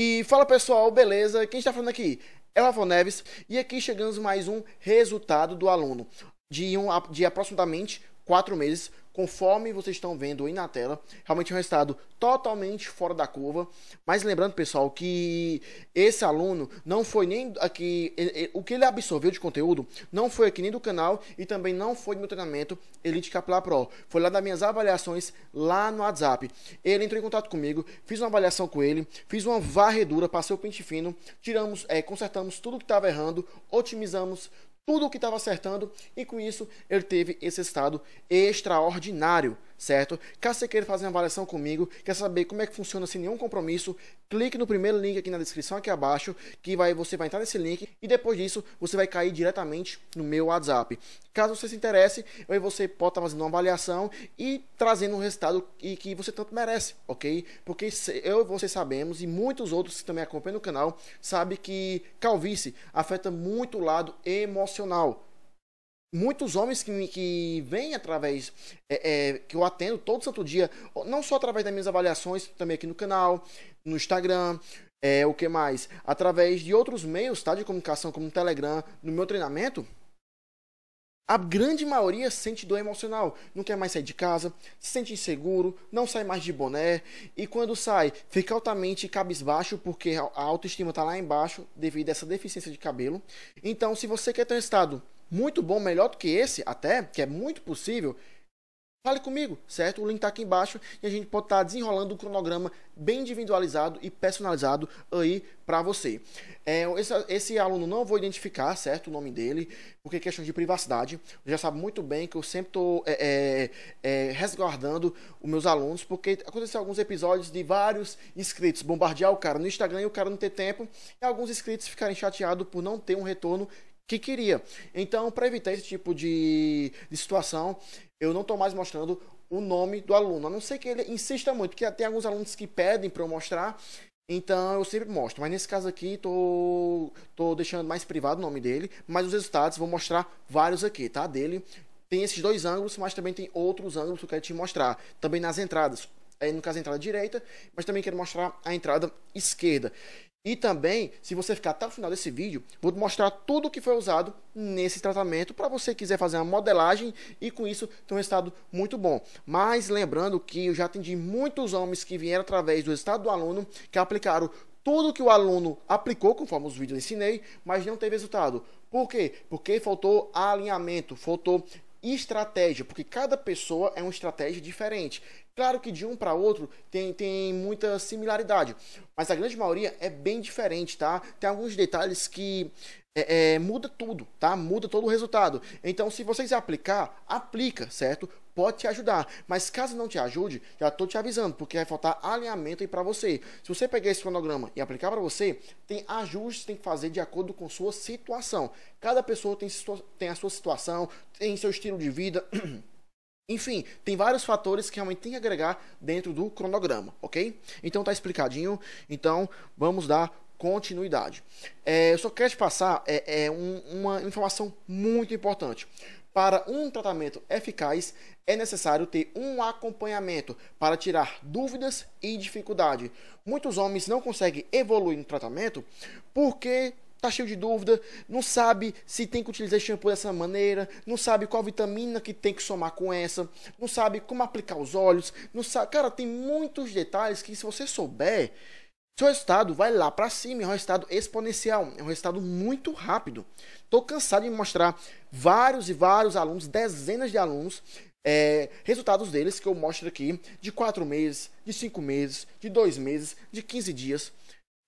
E fala pessoal, beleza? Quem está falando aqui é o Rafael Neves e aqui chegamos mais um resultado do aluno de, um, de aproximadamente quatro meses, conforme vocês estão vendo aí na tela. Realmente é um resultado totalmente fora da curva. Mas lembrando, pessoal, que esse aluno não foi nem aqui. o que ele absorveu de conteúdo não foi aqui nem do canal e também não foi do meu treinamento Elite Capilar Pro. Foi lá das minhas avaliações lá no WhatsApp. Ele entrou em contato comigo, fiz uma avaliação com ele, fiz uma varredura, passei o pente fino, tiramos, é, consertamos tudo que estava errando, otimizamos tudo o que estava acertando, e com isso ele teve esse estado extraordinário certo? Caso você queira fazer uma avaliação comigo, quer saber como é que funciona sem nenhum compromisso, clique no primeiro link aqui na descrição aqui abaixo, que vai você vai entrar nesse link e depois disso você vai cair diretamente no meu WhatsApp. Caso você se interesse, eu e você pode estar fazendo uma avaliação e trazendo um resultado e que você tanto merece, ok? Porque eu e você sabemos e muitos outros que também acompanham o canal sabem que calvície afeta muito o lado emocional muitos homens que, que vêm através, é, é, que eu atendo todo santo dia, não só através das minhas avaliações, também aqui no canal, no Instagram, é, o que mais? Através de outros meios tá, de comunicação, como o Telegram, no meu treinamento, a grande maioria sente dor emocional, não quer mais sair de casa, se sente inseguro, não sai mais de boné e quando sai, fica altamente cabisbaixo porque a autoestima está lá embaixo devido a essa deficiência de cabelo. Então, se você quer ter um estado muito bom, melhor do que esse, até, que é muito possível, fale comigo, certo? O link tá aqui embaixo e a gente pode estar tá desenrolando um cronograma bem individualizado e personalizado aí para você. É, esse, esse, aluno não vou identificar, certo, o nome dele, porque é questão de privacidade. já sabe muito bem que eu sempre tô é, é, é, resguardando os meus alunos, porque aconteceu alguns episódios de vários inscritos bombardear o cara no Instagram e o cara não ter tempo, e alguns inscritos ficarem chateados por não ter um retorno que queria. Então, para evitar esse tipo de, de situação, eu não estou mais mostrando o nome do aluno, a não ser que ele insista muito, que tem alguns alunos que pedem para eu mostrar, então eu sempre mostro. Mas nesse caso aqui, tô, tô deixando mais privado o nome dele, mas os resultados vou mostrar vários aqui, tá? Dele tem esses dois ângulos, mas também tem outros ângulos que eu quero te mostrar. Também nas entradas, no caso a entrada direita, mas também quero mostrar a entrada esquerda. E também, se você ficar até o final desse vídeo, vou mostrar tudo o que foi usado nesse tratamento para você quiser fazer uma modelagem e com isso ter um resultado muito bom. Mas lembrando que eu já atendi muitos homens que vieram através do resultado do aluno que aplicaram tudo que o aluno aplicou, conforme os vídeos ensinei, mas não teve resultado. Por quê? Porque faltou alinhamento, faltou estratégia, porque cada pessoa é uma estratégia diferente. Claro que de um para outro tem, tem muita similaridade, mas a grande maioria é bem diferente, tá? Tem alguns detalhes que é, é, muda tudo, tá? Muda todo o resultado. Então, se você quiser aplicar, aplica, certo? Pode te ajudar. Mas caso não te ajude, já estou te avisando, porque vai faltar alinhamento aí para você. Se você pegar esse cronograma e aplicar para você, tem ajustes que tem que fazer de acordo com sua situação. Cada pessoa tem, tem a sua situação, tem seu estilo de vida. Enfim, tem vários fatores que realmente tem que agregar dentro do cronograma, ok? Então tá explicadinho. Então vamos dar continuidade. É, eu só quero te passar é, é um, uma informação muito importante. Para um tratamento eficaz, é necessário ter um acompanhamento para tirar dúvidas e dificuldade. Muitos homens não conseguem evoluir no tratamento porque tá cheio de dúvida, não sabe se tem que utilizar shampoo dessa maneira, não sabe qual vitamina que tem que somar com essa, não sabe como aplicar os olhos, não sabe, cara, tem muitos detalhes que se você souber, seu resultado vai lá para cima, é um resultado exponencial, é um resultado muito rápido. Estou cansado de mostrar vários e vários alunos, dezenas de alunos, é, resultados deles que eu mostro aqui de 4 meses, de 5 meses, de 2 meses, de 15 dias.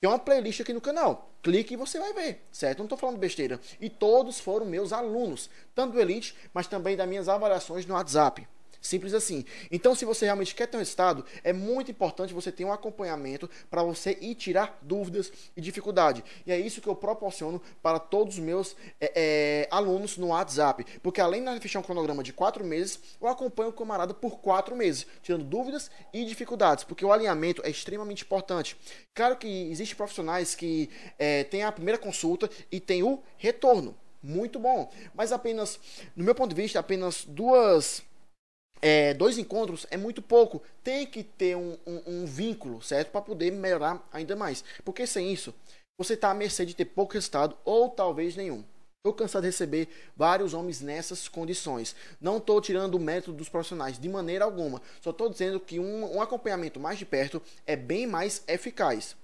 Tem uma playlist aqui no canal. Clique e você vai ver, certo? Não estou falando besteira. E todos foram meus alunos, tanto do Elite, mas também das minhas avaliações no WhatsApp. Simples assim. Então, se você realmente quer ter um resultado, é muito importante você ter um acompanhamento para você ir tirar dúvidas e dificuldade. E é isso que eu proporciono para todos os meus é, é, alunos no WhatsApp. Porque além de fechar um cronograma de quatro meses, eu acompanho o camarada por quatro meses, tirando dúvidas e dificuldades. Porque o alinhamento é extremamente importante. Claro que existem profissionais que é, têm a primeira consulta e tem o retorno. Muito bom. Mas apenas, no meu ponto de vista, apenas duas é, dois encontros é muito pouco. Tem que ter um, um, um vínculo, certo? Para poder melhorar ainda mais. Porque sem isso, você está à mercê de ter pouco resultado ou talvez nenhum. Estou cansado de receber vários homens nessas condições. Não estou tirando o mérito dos profissionais de maneira alguma. Só estou dizendo que um, um acompanhamento mais de perto é bem mais eficaz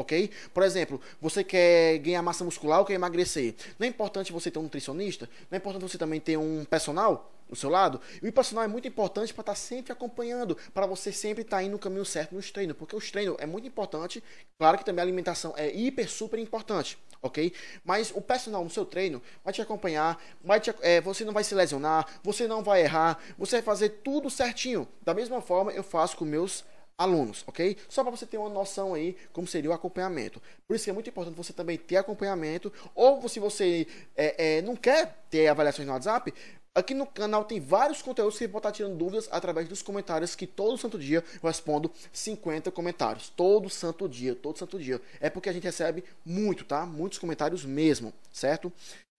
ok? Por exemplo, você quer ganhar massa muscular ou quer emagrecer. Não é importante você ter um nutricionista? Não é importante você também ter um personal? do seu lado. E o personal é muito importante para estar tá sempre acompanhando, para você sempre estar tá indo no caminho certo nos treinos, porque os treinos é muito importante. Claro que também a alimentação é hiper, super importante, ok? Mas o personal no seu treino vai te acompanhar, vai te, é, você não vai se lesionar, você não vai errar, você vai fazer tudo certinho. Da mesma forma, eu faço com meus alunos, ok? Só para você ter uma noção aí como seria o acompanhamento. Por isso é muito importante você também ter acompanhamento, ou se você é, é, não quer ter avaliações no WhatsApp, Aqui no canal tem vários conteúdos que você pode estar tirando dúvidas através dos comentários, que todo santo dia eu respondo 50 comentários. Todo santo dia, todo santo dia. É porque a gente recebe muito, tá? Muitos comentários mesmo, certo?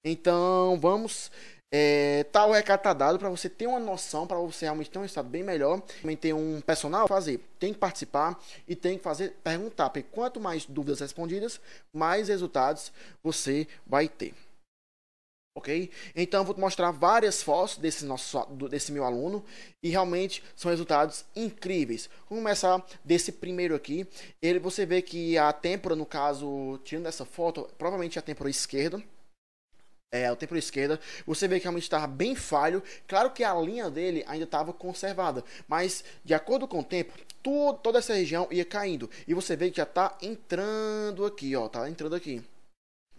Então, vamos. É, tal tá, recado tá dado para você ter uma noção, para você realmente ter um estado bem melhor. Também tem um personal fazer, tem que participar e tem que fazer perguntar, porque quanto mais dúvidas respondidas, mais resultados você vai ter ok? Então eu vou te mostrar várias fotos desse, nosso, desse meu aluno e realmente são resultados incríveis. Vamos começar desse primeiro aqui. Ele, você vê que a têmpora, no caso, tirando essa foto, provavelmente é a têmpora esquerda. É, o tempo esquerda, você vê que realmente estava bem falho. Claro que a linha dele ainda estava conservada, mas de acordo com o tempo, tu, toda essa região ia caindo. E você vê que já está entrando aqui, ó, tá entrando aqui.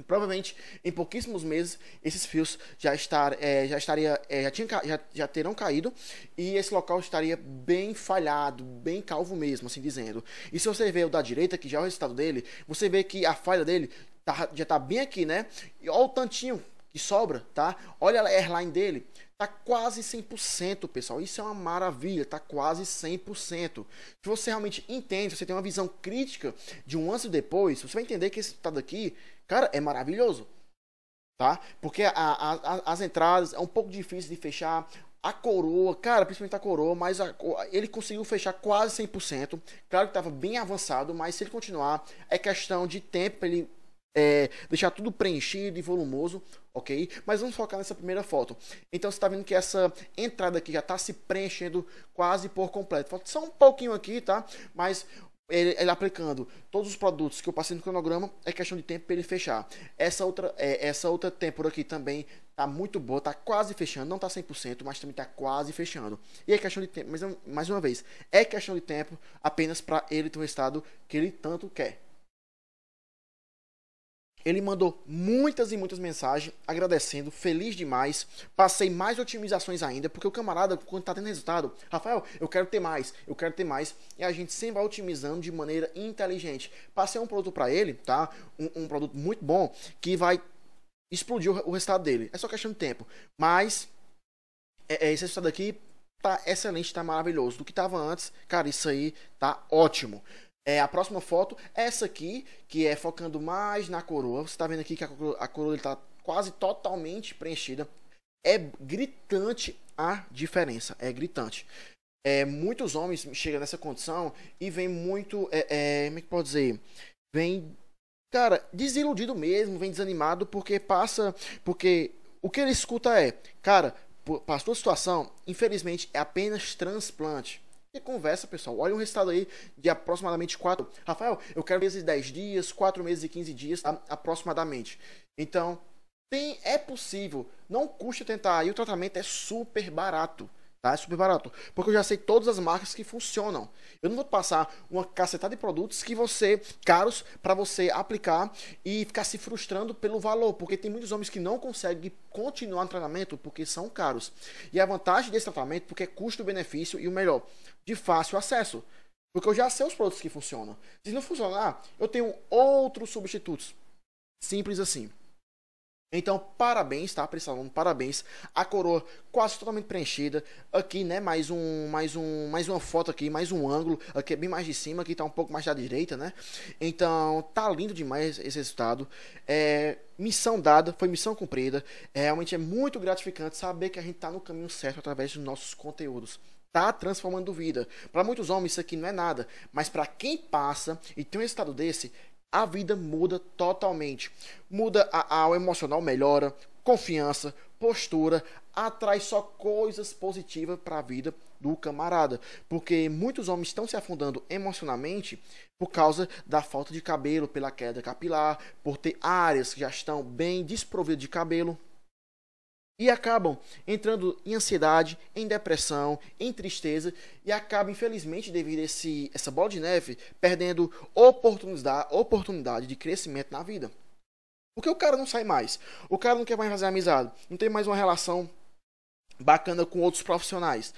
Provavelmente em pouquíssimos meses esses fios já estar, é, já estaria, é, já, tinha, já, já terão caído e esse local estaria bem falhado, bem calvo mesmo, assim dizendo. E se você ver o da direita, que já é o resultado dele, você vê que a falha dele tá, já está bem aqui, né? E olha o tantinho que sobra, tá? Olha a airline dele, tá quase 100%, pessoal. Isso é uma maravilha, tá quase 100%. Se você realmente entende, se você tem uma visão crítica de um ano depois, você vai entender que esse resultado aqui Cara, é maravilhoso. Tá? Porque a, a, as entradas é um pouco difícil de fechar. A coroa, cara, principalmente a coroa, mas a, ele conseguiu fechar quase 100%. Claro que estava bem avançado, mas se ele continuar, é questão de tempo ele é, deixar tudo preenchido e volumoso, ok? Mas vamos focar nessa primeira foto. Então você está vendo que essa entrada aqui já está se preenchendo quase por completo. Falta só um pouquinho aqui, tá? Mas ele, ele, aplicando todos os produtos que eu passei no cronograma, é questão de tempo para ele fechar. Essa outra, é, essa outra têmpora aqui também tá muito boa, tá quase fechando, não tá 100%, mas também tá quase fechando. E é questão de tempo, mas mais uma vez, é questão de tempo apenas para ele ter o estado que ele tanto quer. Ele mandou muitas e muitas mensagens agradecendo, feliz demais. Passei mais otimizações ainda, porque o camarada, quando está tendo resultado, Rafael, eu quero ter mais, eu quero ter mais. E a gente sempre vai otimizando de maneira inteligente. Passei um produto para ele, tá? Um, um produto muito bom que vai explodir o, o resultado dele. É só questão de tempo. Mas é, é, esse resultado aqui tá excelente, tá maravilhoso. Do que tava antes, cara, isso aí tá ótimo. É, a próxima foto, é essa aqui, que é focando mais na coroa. Você está vendo aqui que a coroa, a coroa está quase totalmente preenchida. É gritante a diferença, é gritante. É, muitos homens chegam nessa condição e vem muito, é, é, como é que pode dizer? Vem, cara, desiludido mesmo, vem desanimado porque passa, porque o que ele escuta é, cara, para a sua situação, infelizmente é apenas transplante. E conversa, pessoal. Olha um resultado aí de aproximadamente 4. Rafael, eu quero meses de 10 dias, 4 meses e 15 dias, tá? aproximadamente. Então, tem, é possível. Não custa tentar. E o tratamento é super barato. Tá? É super barato. Porque eu já sei todas as marcas que funcionam. Eu não vou passar uma cacetada de produtos que você. caros para você aplicar e ficar se frustrando pelo valor. Porque tem muitos homens que não conseguem continuar no tratamento porque são caros. E a vantagem desse tratamento, porque é custo-benefício e o melhor de fácil acesso. Porque eu já sei os produtos que funcionam. Se não funcionar, eu tenho outros substitutos. Simples assim. Então, parabéns, tá, para esse aluno, parabéns. A coroa quase totalmente preenchida. Aqui, né, mais um, mais um, mais uma foto aqui, mais um ângulo. Aqui é bem mais de cima, aqui tá um pouco mais da direita, né? Então, tá lindo demais esse resultado. É, missão dada, foi missão cumprida. É, realmente é muito gratificante saber que a gente tá no caminho certo através dos nossos conteúdos está transformando vida. Para muitos homens isso aqui não é nada, mas para quem passa e tem um estado desse, a vida muda totalmente. Muda a, a, o emocional, melhora, confiança, postura, atrai só coisas positivas para a vida do camarada. Porque muitos homens estão se afundando emocionalmente por causa da falta de cabelo, pela queda capilar, por ter áreas que já estão bem desprovidas de cabelo e acabam entrando em ansiedade, em depressão, em tristeza e acabam, infelizmente, devido a esse, essa bola de neve, perdendo oportunidade, oportunidade de crescimento na vida. Porque o cara não sai mais, o cara não quer mais fazer amizade, não tem mais uma relação bacana com outros profissionais.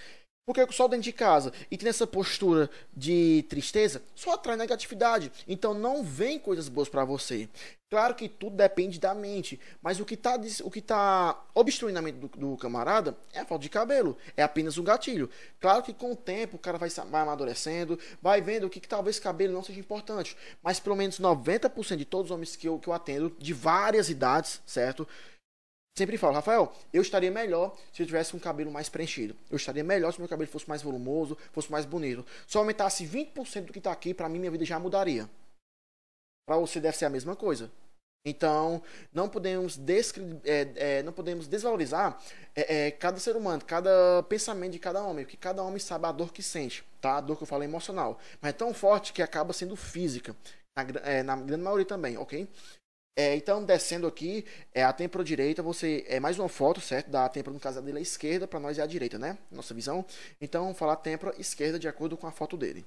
Porque só dentro de casa e tem essa postura de tristeza, só atrai negatividade. Então não vem coisas boas para você. Claro que tudo depende da mente, mas o que tá, o que tá obstruindo a mente do, do camarada é a falta de cabelo, é apenas um gatilho. Claro que com o tempo o cara vai, vai amadurecendo, vai vendo que, que talvez cabelo não seja importante, mas pelo menos 90% de todos os homens que eu, que eu atendo, de várias idades, certo? Sempre falo, Rafael, eu estaria melhor se eu tivesse um cabelo mais preenchido. Eu estaria melhor se meu cabelo fosse mais volumoso, fosse mais bonito. Se eu aumentasse 20% do que está aqui, para mim minha vida já mudaria. Para você deve ser a mesma coisa. Então, não podemos, é, é, não podemos desvalorizar é, é, cada ser humano, cada pensamento de cada homem, porque cada homem sabe a dor que sente, tá? A dor que eu falo é emocional, mas é tão forte que acaba sendo física, na, é, na grande maioria também, ok? É, então, descendo aqui, é a têmpora direita, você é mais uma foto, certo? Da têmpora, no caso dele à esquerda, para nós é a direita, né? Nossa visão. Então, vamos falar têmpora esquerda de acordo com a foto dele.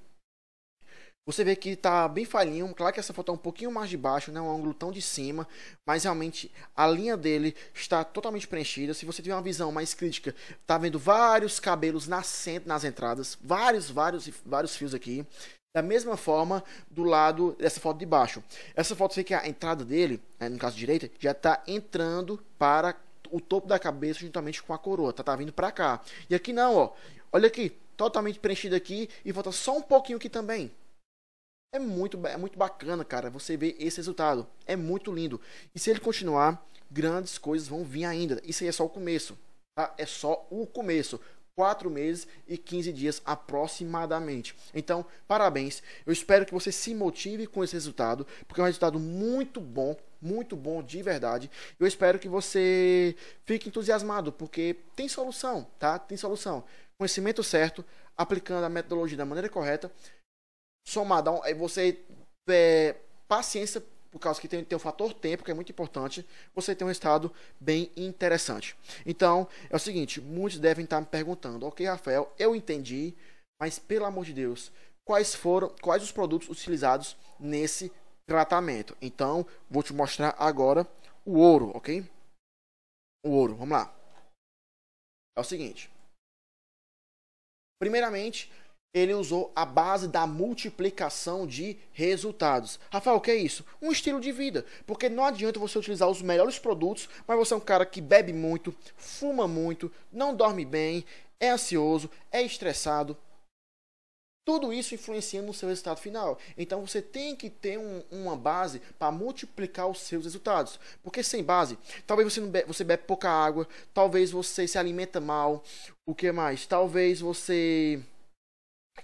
Você vê que está bem falhinho, claro que essa foto é um pouquinho mais de baixo, né? um ângulo tão de cima, mas realmente a linha dele está totalmente preenchida. Se você tiver uma visão mais crítica, tá vendo vários cabelos nascendo nas entradas, vários, vários, vários fios aqui. Da mesma forma, do lado dessa foto de baixo. Essa foto você que a entrada dele, né, no caso direita, já está entrando para o topo da cabeça juntamente com a coroa, tá, tá vindo para cá. E aqui não, ó. Olha aqui, totalmente preenchido aqui e falta só um pouquinho aqui também. É muito, é muito bacana, cara, você ver esse resultado. É muito lindo. E se ele continuar, grandes coisas vão vir ainda. Isso aí é só o começo, tá? É só o começo. 4 meses e 15 dias aproximadamente. Então, parabéns. Eu espero que você se motive com esse resultado, porque é um resultado muito bom, muito bom de verdade. Eu espero que você fique entusiasmado, porque tem solução, tá? Tem solução. Conhecimento certo, aplicando a metodologia da maneira correta, somado, é você é, paciência por causa que tem, tem o fator tempo, que é muito importante, você tem um resultado bem interessante. Então, é o seguinte, muitos devem estar me perguntando, ok, Rafael, eu entendi, mas pelo amor de Deus, quais foram, quais os produtos utilizados nesse tratamento? Então, vou te mostrar agora o ouro, ok? O ouro, vamos lá. É o seguinte. Primeiramente, ele usou a base da multiplicação de resultados. Rafael, o que é isso? Um estilo de vida. Porque não adianta você utilizar os melhores produtos, mas você é um cara que bebe muito, fuma muito, não dorme bem, é ansioso, é estressado. Tudo isso influencia no seu resultado final. Então você tem que ter um, uma base para multiplicar os seus resultados. Porque sem base, talvez você, be você bebe pouca água, talvez você se alimenta mal, o que mais? Talvez você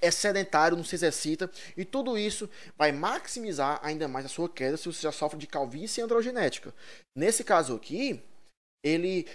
é sedentário, não se exercita, e tudo isso vai maximizar ainda mais a sua queda se você já sofre de calvície androgenética. Nesse caso aqui, ele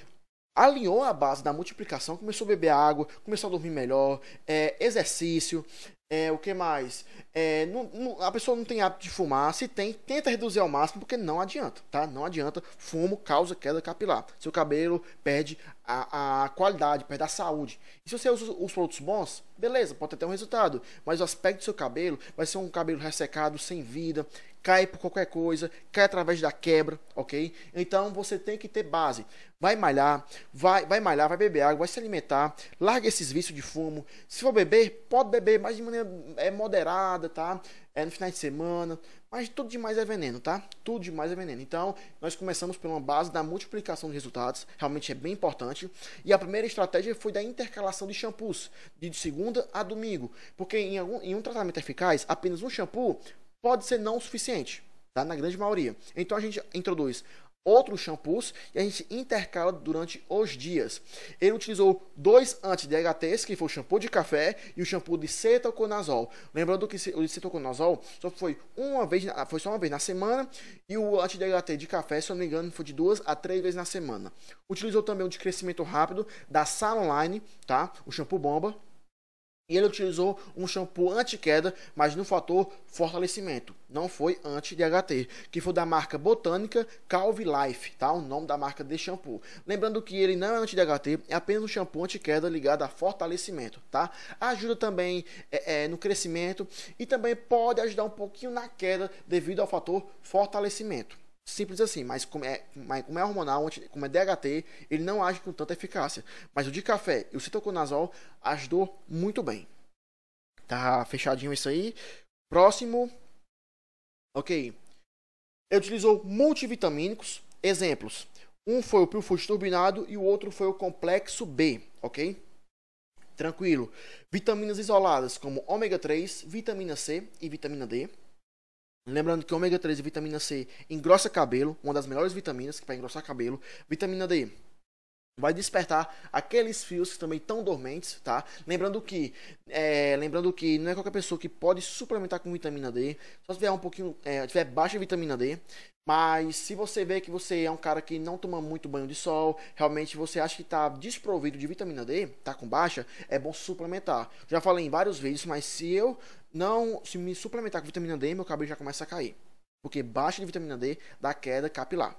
alinhou a base da multiplicação, começou a beber água, começou a dormir melhor, é, exercício, é, o que mais? É, não, não, a pessoa não tem hábito de fumar. Se tem, tenta reduzir ao máximo, porque não adianta, tá? Não adianta. Fumo causa queda capilar. Seu cabelo perde a, a qualidade, perde a saúde. E se você usa os produtos bons, beleza, pode ter um resultado. Mas o aspecto do seu cabelo vai ser um cabelo ressecado, sem vida, cai por qualquer coisa, cai através da quebra, ok? Então você tem que ter base. Vai malhar, vai, vai malhar, vai beber água, vai se alimentar, larga esses vícios de fumo. Se for beber, pode beber, mas de maneira é, moderada, tá? É no final de semana, mas tudo demais é veneno, tá? Tudo demais é veneno. Então, nós começamos pela base da multiplicação de resultados, realmente é bem importante. E a primeira estratégia foi da intercalação de shampoos, de segunda a domingo. Porque em, algum, em um tratamento eficaz, apenas um shampoo pode ser não o suficiente, tá? Na grande maioria. Então a gente introduz outros shampoos e a gente intercala durante os dias. Ele utilizou dois anti-DHTs, que foi o shampoo de café e o shampoo de cetoconazol. Lembrando que o de cetoconazol só foi uma vez, foi só uma vez na semana e o anti-DHT de café, se eu não me engano, foi de duas a três vezes na semana. Utilizou também o de crescimento rápido da Salonline, tá? O shampoo bomba, e ele utilizou um shampoo anti-queda, mas no fator fortalecimento. Não foi anti-DHT, que foi da marca botânica Calvi Life, tá? O nome da marca de shampoo. Lembrando que ele não é anti-DHT, é apenas um shampoo anti-queda ligado a fortalecimento, tá? Ajuda também é, é, no crescimento e também pode ajudar um pouquinho na queda devido ao fator fortalecimento simples assim, mas como é, mas como é hormonal, como é DHT, ele não age com tanta eficácia. Mas o de café e o citoconazol ajudou muito bem. Tá fechadinho isso aí. Próximo. Ok. Ele utilizou multivitamínicos. Exemplos. Um foi o Pilfus turbinado e o outro foi o complexo B, ok? Tranquilo. Vitaminas isoladas como ômega 3, vitamina C e vitamina D. Lembrando que ômega 3 e vitamina C engrossa cabelo, uma das melhores vitaminas para engrossar cabelo. Vitamina D vai despertar aqueles fios que também estão dormentes, tá? Lembrando que, é, lembrando que não é qualquer pessoa que pode suplementar com vitamina D, só se tiver um pouquinho, é, tiver baixa vitamina D. Mas se você vê que você é um cara que não toma muito banho de sol, realmente você acha que está desprovido de vitamina D, tá com baixa, é bom suplementar. Já falei em vários vídeos, mas se eu não se me suplementar com vitamina D, meu cabelo já começa a cair. Porque baixa de vitamina D dá queda capilar.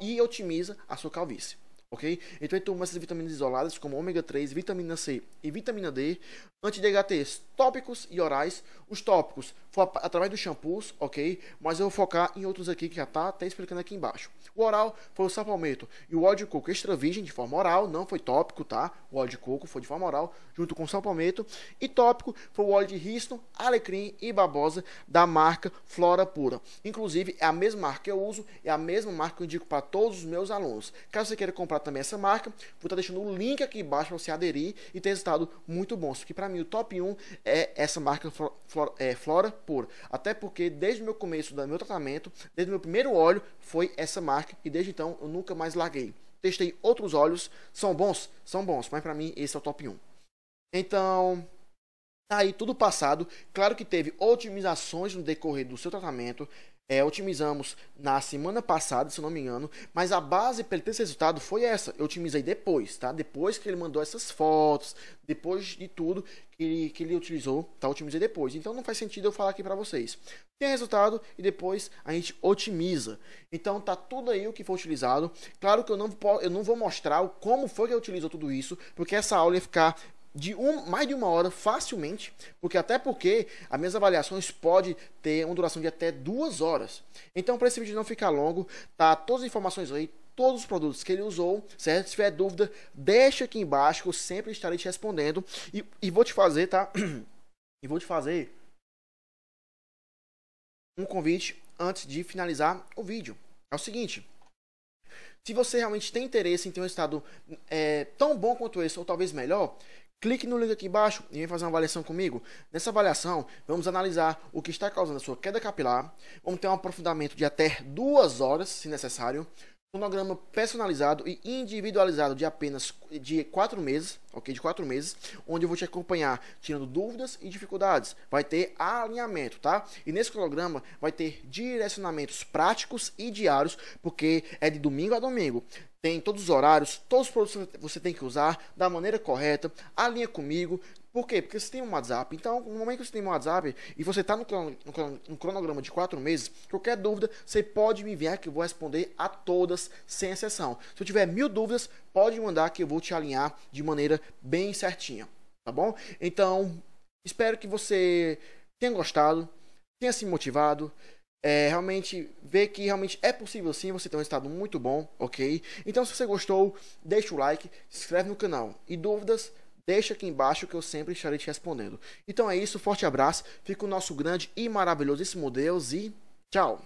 E otimiza a sua calvície ok? Então ele toma essas vitaminas isoladas, como ômega 3, vitamina C e vitamina D, anti-DHTs tópicos e orais. Os tópicos foi através dos shampoos, ok? Mas eu vou focar em outros aqui que já tá até explicando aqui embaixo. O oral foi o sapalmento e o óleo de coco extra virgem de forma oral, não foi tópico, tá? O óleo de coco foi de forma oral, junto com o sapalmento. E tópico foi o óleo de risto, alecrim e babosa da marca Flora Pura. Inclusive, é a mesma marca que eu uso, é a mesma marca que eu indico para todos os meus alunos. Caso você queira comprar também essa marca. Vou estar deixando o link aqui embaixo para você aderir e ter resultado muito bom. só que para mim o top 1 é essa marca Flora, é, Flora Pura. Até porque desde o meu começo do meu tratamento, desde o meu primeiro óleo, foi essa marca e desde então eu nunca mais larguei. Testei outros óleos, são bons? São bons, mas para mim esse é o top 1. Então, tá aí tudo passado. Claro que teve otimizações no decorrer do seu tratamento é, otimizamos na semana passada, se não me engano, mas a base para ele ter esse resultado foi essa. Eu otimizei depois, tá? Depois que ele mandou essas fotos, depois de tudo que ele, que ele utilizou, tá? otimizei depois. Então não faz sentido eu falar aqui para vocês. Tem resultado e depois a gente otimiza. Então tá tudo aí o que foi utilizado. Claro que eu não, eu não vou mostrar como foi que eu utilizou tudo isso, porque essa aula ia ficar de um, mais de uma hora facilmente, porque até porque as minhas avaliações pode ter uma duração de até duas horas. Então, para esse vídeo não ficar longo, tá todas as informações aí, todos os produtos que ele usou, certo? Se tiver dúvida, deixa aqui embaixo que eu sempre estarei te respondendo e, e vou te fazer, tá? e vou te fazer um convite antes de finalizar o vídeo. É o seguinte, se você realmente tem interesse em ter um estado é, tão bom quanto esse, ou talvez melhor, Clique no link aqui embaixo e vem fazer uma avaliação comigo. Nessa avaliação, vamos analisar o que está causando a sua queda capilar. Vamos ter um aprofundamento de até duas horas, se necessário. Cronograma personalizado e individualizado de apenas de quatro meses, ok? De quatro meses, onde eu vou te acompanhar tirando dúvidas e dificuldades. Vai ter alinhamento, tá? E nesse cronograma vai ter direcionamentos práticos e diários, porque é de domingo a domingo tem todos os horários, todos os produtos que você tem que usar da maneira correta, alinha comigo. Por quê? Porque você tem um WhatsApp. Então, no momento que você tem um WhatsApp e você está no, no, cronograma de quatro meses, qualquer dúvida você pode me enviar que eu vou responder a todas, sem exceção. Se eu tiver mil dúvidas, pode mandar que eu vou te alinhar de maneira bem certinha. Tá bom? Então, espero que você tenha gostado, tenha se motivado é, realmente ver que realmente é possível sim você ter um resultado muito bom, ok? Então, se você gostou, deixa o like, se inscreve no canal. E dúvidas, deixa aqui embaixo que eu sempre estarei te respondendo. Então é isso, forte abraço, fica o nosso grande e maravilhosíssimo Deus e tchau!